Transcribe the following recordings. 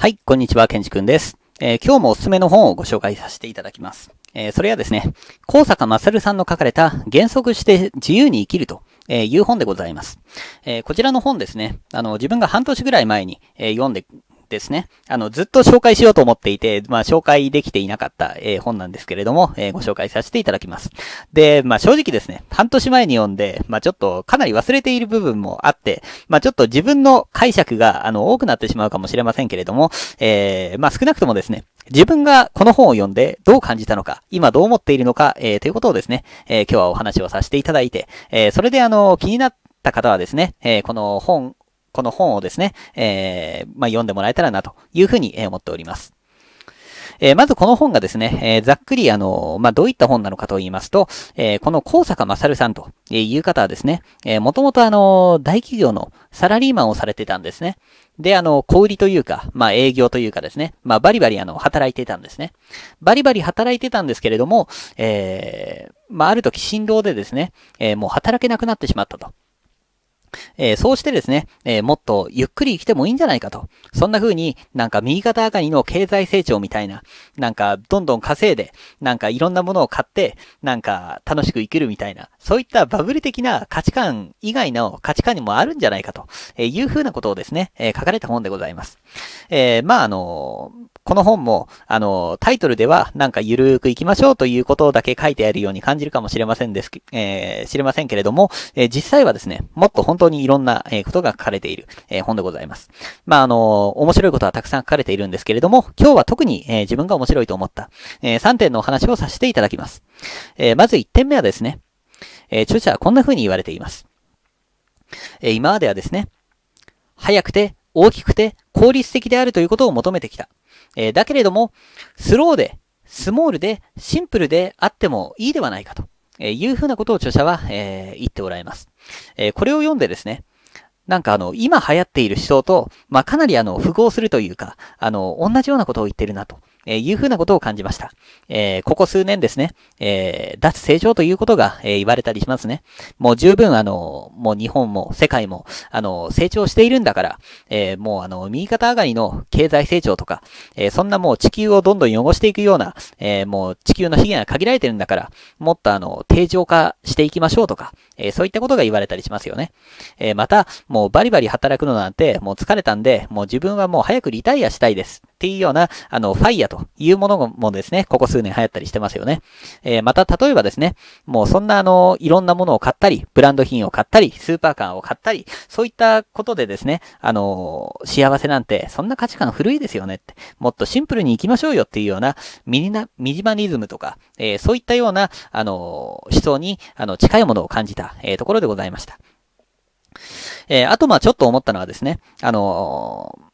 はい、こんにちは、ケンジくんです。えー、今日もおすすめの本をご紹介させていただきます。えー、それはですね、高坂勝さんの書かれた原則して自由に生きるという本でございます。えー、こちらの本ですね、あの、自分が半年ぐらい前に、え読んでですね。あの、ずっと紹介しようと思っていて、まあ、紹介できていなかった、えー、本なんですけれども、えー、ご紹介させていただきます。で、まあ、正直ですね、半年前に読んで、まあ、ちょっとかなり忘れている部分もあって、まあ、ちょっと自分の解釈が、あの、多くなってしまうかもしれませんけれども、えー、まあ、少なくともですね、自分がこの本を読んでどう感じたのか、今どう思っているのか、えー、ということをですね、えー、今日はお話をさせていただいて、えー、それであの、気になった方はですね、えー、この本この本をですね、えー、まあ、読んでもらえたらなというふうに思っております。えー、まずこの本がですね、えー、ざっくりあの、まあ、どういった本なのかと言いますと、えー、この高坂勝さんという方はですね、えー、もともとあの、大企業のサラリーマンをされてたんですね。で、あの、小売りというか、まあ、営業というかですね、まあ、バリバリあの、働いてたんですね。バリバリ働いてたんですけれども、えー、まあ、ある時振動でですね、えー、もう働けなくなってしまったと。えー、そうしてですね、えー、もっとゆっくり生きてもいいんじゃないかと。そんな風になんか右肩上がりの経済成長みたいな、なんかどんどん稼いで、なんかいろんなものを買って、なんか楽しく生きるみたいな、そういったバブル的な価値観以外の価値観にもあるんじゃないかと、えいう風なことをですね、えー、書かれた本でございます。えまああのこの本も、あの、タイトルではなんかゆるーくいきましょうということだけ書いてあるように感じるかもしれませんです、えー、知れませんけれども、えー、実際はですね、もっと本当にいろんな、えことが書かれている、え本でございます。まあ、あの、面白いことはたくさん書かれているんですけれども、今日は特に、え自分が面白いと思った、え3点のお話をさせていただきます。えまず1点目はですね、え著者はこんな風に言われています。え今まではですね、早くて、大きくて、効率的であるということを求めてきた。えー、だけれども、スローで、スモールで、シンプルであってもいいではないかと、えいうふうなことを著者は、えー、言っておられます。えこれを読んでですね、なんかあの、今流行っている思想と、まあ、かなりあの、符合するというか、あの、同じようなことを言ってるなとえいうふうなことを感じました。えここ数年ですね、え脱成長ということが、え言われたりしますね。もう十分あの、もう日本も世界も、あの、成長しているんだから、えもうあの、右肩上がりの経済成長とか、えそんなもう地球をどんどん汚していくような、えもう地球の資源は限られてるんだから、もっとあの、定常化していきましょうとか、えそういったことが言われたりしますよね。えまた、もうバリバリ働くのなんて、もう疲れたんで、もう自分はもう早くリタイアしたいです。っていうような、あの、ファイヤというものもですね、ここ数年流行ったりしてますよね。えー、また、例えばですね、もうそんなあの、いろんなものを買ったり、ブランド品を買ったり、スーパーカーを買ったり、そういったことでですね、あの、幸せなんて、そんな価値観古いですよねって、もっとシンプルに行きましょうよっていうような、ミニな、ミニマリズムとか、えー、そういったような、あの、思想に、あの、近いものを感じたえー、ところでございました。えー、あと、まあちょっと思ったのはですね、あのー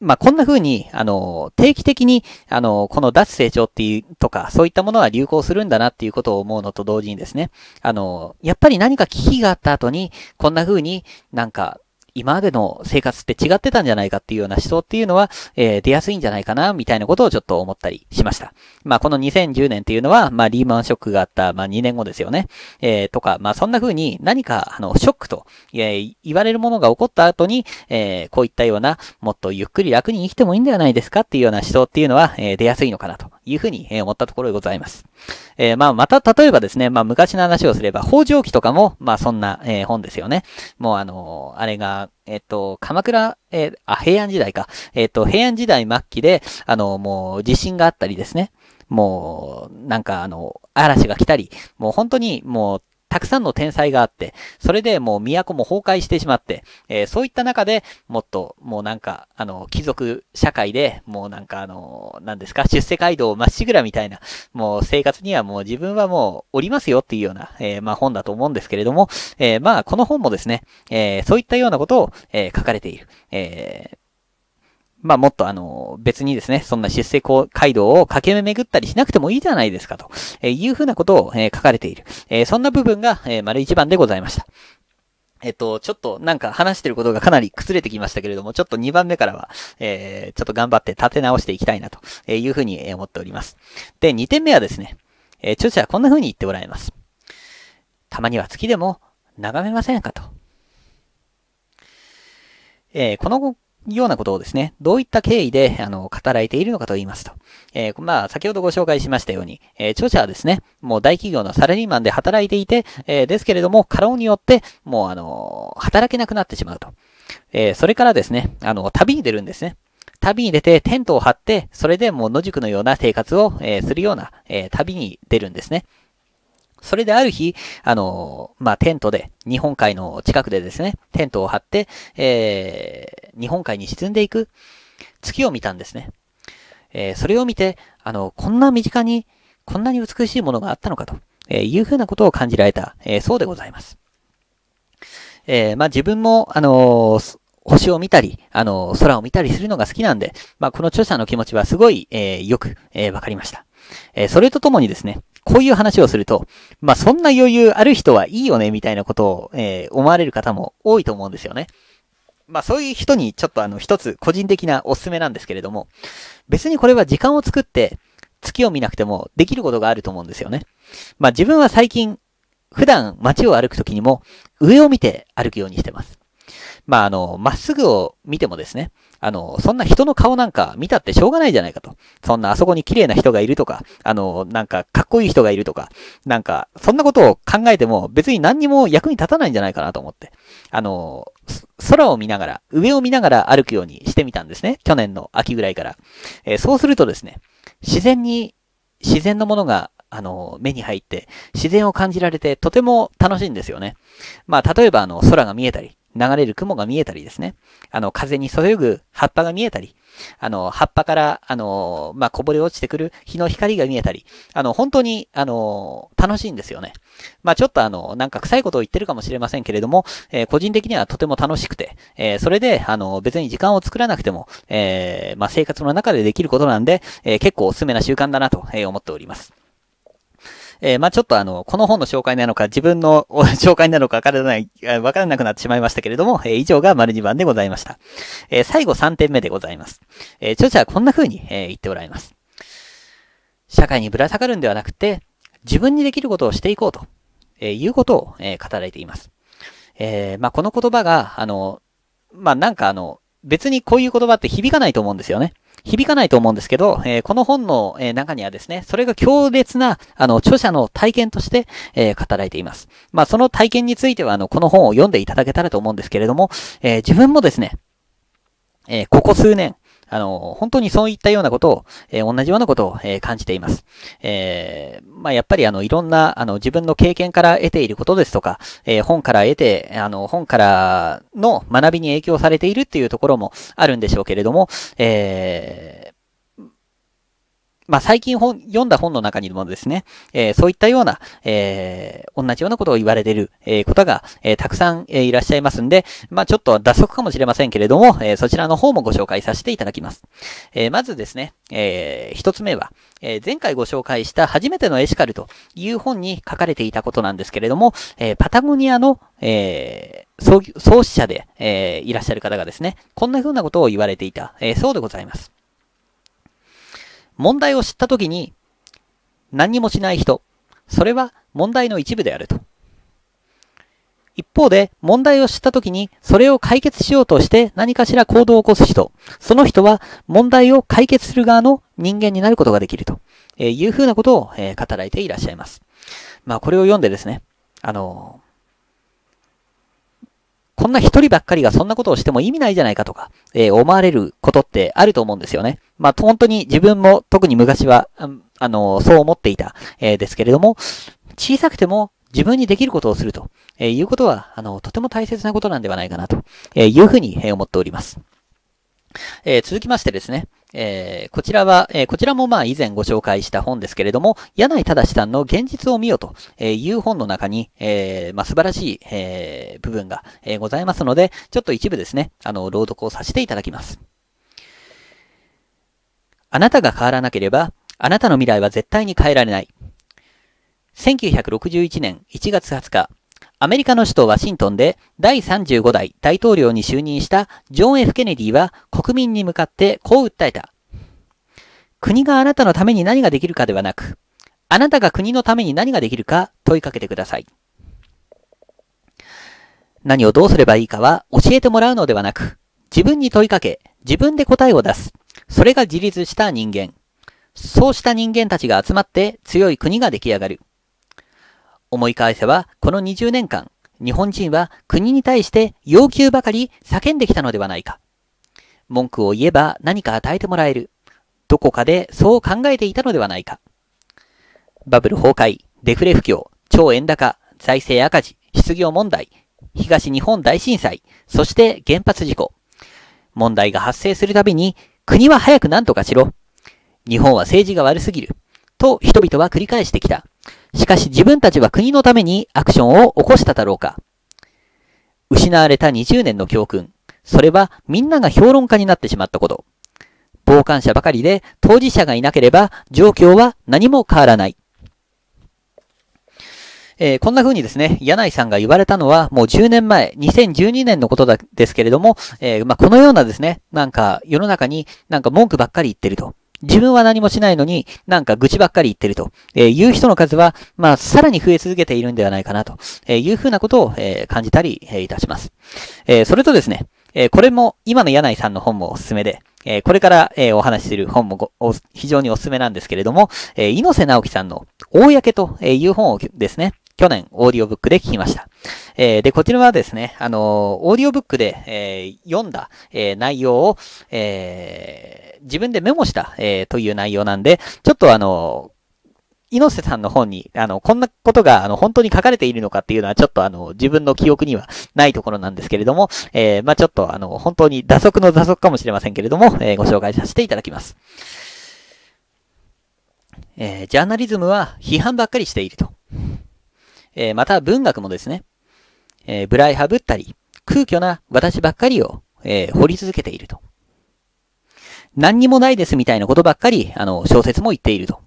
まあ、こんな風に、あの、定期的に、あの、この脱成長っていう、とか、そういったものは流行するんだなっていうことを思うのと同時にですね、あの、やっぱり何か危機があった後に、こんな風になんか、今までの生活って違ってたんじゃないかっていうような思想っていうのは、えー、出やすいんじゃないかな、みたいなことをちょっと思ったりしました。まあ、この2010年っていうのは、まあ、リーマンショックがあった、まあ、2年後ですよね。えー、とか、まあ、そんな風に何か、あの、ショックと、えー、言われるものが起こった後に、えー、こういったような、もっとゆっくり楽に生きてもいいんではないですかっていうような思想っていうのは、えー、出やすいのかなというふうに思ったところでございます。えー、まあ、また、例えばですね、まあ、昔の話をすれば、法上記とかも、まあ、そんな、えー、本ですよね。もう、あのー、あれが、えっ、と、鎌倉、えあ、平安時代か。えっ、と、平安時代末期で、あのもう、地震があったりですね。もう、なんか、あの、嵐が来たり、もう本当に、もう、たくさんの天才があって、それでもう都も崩壊してしまって、えー、そういった中でもっと、もうなんか、あの、貴族社会で、もうなんかあの、何ですか、出世街道まっしぐらみたいな、もう生活にはもう自分はもうおりますよっていうような、えー、まあ本だと思うんですけれども、えー、まあこの本もですね、えそういったようなことを、え書かれている。えーまあもっとあの、別にですね、そんな出世街道を駆け巡ったりしなくてもいいじゃないですかと、えいうふうなことを、え書かれている。えそんな部分が、え丸一番でございました。えっと、ちょっとなんか話してることがかなり崩れてきましたけれども、ちょっと2番目からは、えー、ちょっと頑張って立て直していきたいなというふうに思っております。で、2点目はですね、えー、著者はこんな風に言っておられます。たまには月でも眺めませんかと。えー、このようなことをですね、どういった経緯で、あの、語られているのかと言いますと、えー、まあ、先ほどご紹介しましたように、えー、著者はですね、もう大企業のサラリーマンで働いていて、えー、ですけれども、過労によって、もうあの、働けなくなってしまうと。えそれからですね、あの、旅に出るんですね。旅に出てテントを張って、それでもう野宿のような生活を、えするような、え旅に出るんですね。それである日、あの、まあ、テントで、日本海の近くでですね、テントを張って、えー、日本海に沈んでいく月を見たんですね。えー、それを見て、あの、こんな身近に、こんなに美しいものがあったのかと、えいうふうなことを感じられた、えー、そうでございます。えー、まあ、自分も、あの星を見たり、あの空を見たりするのが好きなんで、まあ、この著者の気持ちはすごい、えよく、えわかりました。えそれとともにですね、こういう話をすると、まあ、そんな余裕ある人はいいよね、みたいなことを、えー、思われる方も多いと思うんですよね。まあ、そういう人にちょっとあの、一つ個人的なおすすめなんですけれども、別にこれは時間を作って、月を見なくてもできることがあると思うんですよね。まあ、自分は最近、普段街を歩くときにも、上を見て歩くようにしてます。まあ、あの、まっすぐを見てもですね、あの、そんな人の顔なんか見たってしょうがないじゃないかと。そんなあそこに綺麗な人がいるとか、あの、なんかかっこいい人がいるとか、なんか、そんなことを考えても別に何にも役に立たないんじゃないかなと思って。あの、空を見ながら、上を見ながら歩くようにしてみたんですね。去年の秋ぐらいから。えー、そうするとですね、自然に、自然のものがあの、目に入って、自然を感じられて、とても楽しいんですよね。まあ、例えば、あの、空が見えたり、流れる雲が見えたりですね、あの、風にそよぐ葉っぱが見えたり、あの、葉っぱから、あの、まあ、こぼれ落ちてくる日の光が見えたり、あの、本当に、あの、楽しいんですよね。まあ、ちょっとあの、なんか臭いことを言ってるかもしれませんけれども、えー、個人的にはとても楽しくて、えー、それで、あの、別に時間を作らなくても、えー、まあ、生活の中でできることなんで、え結構おすすめな習慣だなと、え思っております。えー、まあちょっとあの、この本の紹介なのか、自分の 紹介なのかわからない、わからなくなってしまいましたけれども、えー、以上が丸2番でございました。えー、最後3点目でございます。え著者はこんな風に、え言っておられます。社会にぶら下がるんではなくて、自分にできることをしていこうと、えいうことを、え語られています。えまあこの言葉が、あの、まあなんかあの、別にこういう言葉って響かないと思うんですよね。響かないと思うんですけど、えー、この本の、え中にはですね、それが強烈な、あの、著者の体験として、えー、語られています。まあ、その体験については、あの、この本を読んでいただけたらと思うんですけれども、え自分もですね、えここ数年、あの、本当にそういったようなことを、えー、同じようなことを、えー、感じています。えー、まあ、やっぱりあの、いろんな、あの、自分の経験から得ていることですとか、え本から得て、あの、本からの学びに影響されているっていうところもあるんでしょうけれども、えまあ、最近本、読んだ本の中にもですね、えー、そういったような、えー、同じようなことを言われている、えー、ことが、えたくさん、えいらっしゃいますんで、まあ、ちょっと脱足かもしれませんけれども、えそちらの方もご紹介させていただきます。えまずですね、えー、一つ目は、え前回ご紹介した初めてのエシカルという本に書かれていたことなんですけれども、えパタゴニアの、え創始者で、えいらっしゃる方がですね、こんな風なことを言われていた、えそうでございます。問題を知ったときに、何にもしない人、それは問題の一部であると。一方で、問題を知ったときに、それを解決しようとして何かしら行動を起こす人、その人は問題を解決する側の人間になることができるというふうなことを語られていらっしゃいます。まあ、これを読んでですね、あの、こんな一人ばっかりがそんなことをしても意味ないじゃないかとか、えー、思われることってあると思うんですよね。まあ、本当に自分も特に昔は、あの、そう思っていた、えー、ですけれども、小さくても自分にできることをすると、えいうことは、あの、とても大切なことなんではないかなと、えいうふうに、え思っております。え続きましてですね、えー、こちらは、えー、こちらもまあ以前ご紹介した本ですけれども、柳井正さんの現実を見よという本の中に、えー、まあ、素晴らしい、え部分が、えございますので、ちょっと一部ですね、あの、朗読をさせていただきます。あなたが変わらなければ、あなたの未来は絶対に変えられない。1961年1月20日、アメリカの首都ワシントンで第35代大統領に就任したジョン・ F・ ケネディは国民に向かってこう訴えた。国があなたのために何ができるかではなく、あなたが国のために何ができるか問いかけてください。何をどうすればいいかは教えてもらうのではなく、自分に問いかけ、自分で答えを出す。それが自立した人間。そうした人間たちが集まって強い国が出来上がる。思い返せば、この20年間、日本人は国に対して要求ばかり叫んできたのではないか。文句を言えば何か与えてもらえる。どこかでそう考えていたのではないか。バブル崩壊、デフレ不況、超円高、財政赤字、失業問題、東日本大震災、そして原発事故。問題が発生するたびに、国は早く何とかしろ。日本は政治が悪すぎる。と人々は繰り返してきた。しかし自分たちは国のためにアクションを起こしただろうか。失われた20年の教訓。それはみんなが評論家になってしまったこと。傍観者ばかりで当事者がいなければ状況は何も変わらない。えー、こんな風にですね、柳井さんが言われたのはもう10年前、2012年のことだですけれども、えー、まあ、このようなですね、なんか世の中になんか文句ばっかり言ってると。自分は何もしないのになんか愚痴ばっかり言ってると、えいう人の数は、まあ、さらに増え続けているんではないかなと、えいうふうなことを、え感じたり、えいたします。えそれとですね、えこれも今の柳井さんの本もおすすめで、えこれから、えお話しする本も非常におすすめなんですけれども、え猪瀬直樹さんの公という本をですね、去年、オーディオブックで聞きました。えー、で、こちらはですね、あのー、オーディオブックで、えー、読んだ、え内容を、え自分でメモした、えー、という内容なんで、ちょっとあの、猪瀬さんの本に、あの、こんなことが、あの、本当に書かれているのかっていうのは、ちょっとあの、自分の記憶にはないところなんですけれども、えー、まあ、ちょっとあの、本当に打足の打足かもしれませんけれども、えー、ご紹介させていただきます。えー、ジャーナリズムは批判ばっかりしていると。えまた文学もですね、えー、ブライハぶったり、空虚な私ばっかりを、え掘り続けていると。何にもないですみたいなことばっかり、あの、小説も言っていると。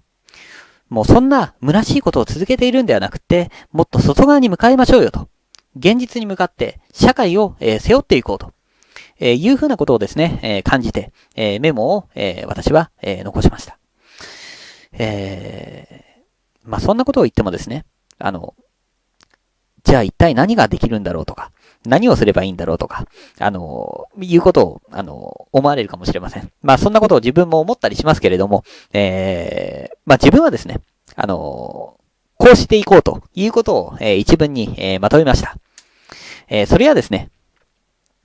もうそんな虚しいことを続けているんではなくて、もっと外側に向かいましょうよと。現実に向かって社会を、えー、背負っていこうと。えー、いうふうなことをですね、えー、感じて、えメモを、え私は、え残しました。えまあ、そんなことを言ってもですね、あの、じゃあ一体何ができるんだろうとか、何をすればいいんだろうとか、あの、いうことを、あの、思われるかもしれません。まあ、そんなことを自分も思ったりしますけれども、えー、まあ、自分はですね、あの、こうしていこうということを、えー、一文に、えー、まとめました。えー、それはですね、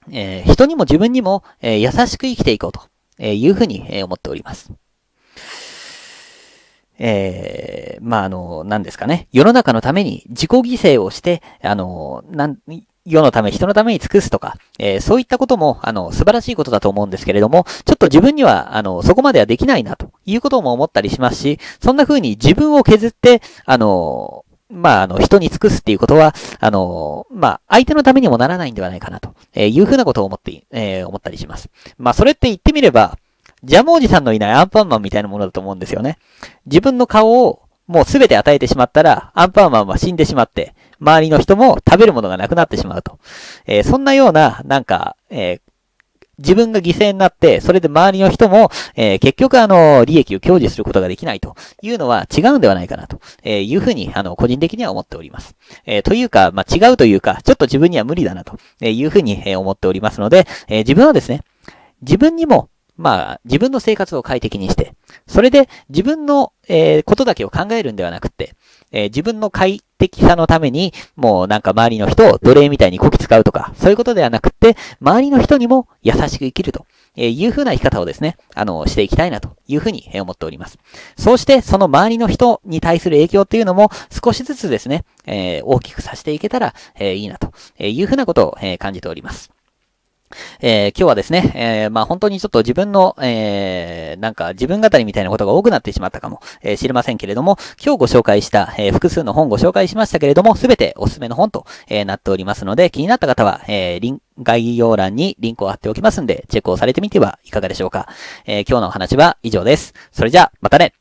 え人にも自分にも、え優しく生きていこうと、えいうふうに、え思っております。えー、まあ、あの、何ですかね。世の中のために自己犠牲をして、あの、なん、世のため、人のために尽くすとか、えー、そういったことも、あの、素晴らしいことだと思うんですけれども、ちょっと自分には、あの、そこまではできないな、ということも思ったりしますし、そんな風に自分を削って、あの、まあ、あの、人に尽くすっていうことは、あの、まあ、相手のためにもならないんではないかな、というふうなことを思って、えー、思ったりします。まあ、それって言ってみれば、ジャムおじさんのいないアンパンマンみたいなものだと思うんですよね。自分の顔を、もうすべて与えてしまったら、アンパンマンは死んでしまって、周りの人も食べるものがなくなってしまうと。えー、そんなような、なんか、えー、自分が犠牲になって、それで周りの人も、えー、結局あの、利益を享受することができないというのは違うんではないかなと、えいうふうに、あの、個人的には思っております。えー、というか、まあ、違うというか、ちょっと自分には無理だなというふうに思っておりますので、え自分はですね、自分にもまあ、自分の生活を快適にして、それで自分の、えー、ことだけを考えるんではなくて、えー、自分の快適さのために、もうなんか周りの人を奴隷みたいにこき使うとか、そういうことではなくて、周りの人にも優しく生きるというふうな生き方をですね、あの、していきたいなというふうに思っております。そうして、その周りの人に対する影響っていうのも少しずつですね、えー、大きくさせていけたら、えー、いいなというふうなことを、えー、感じております。えー、今日はですね、えー、まあ本当にちょっと自分の、えー、なんか自分語りみたいなことが多くなってしまったかも、えー、知れませんけれども、今日ご紹介した、えー、複数の本ご紹介しましたけれども、すべておすすめの本と、えー、なっておりますので、気になった方は、えー、リン概要欄にリンクを貼っておきますんで、チェックをされてみてはいかがでしょうか。えー、今日のお話は以上です。それじゃあ、またね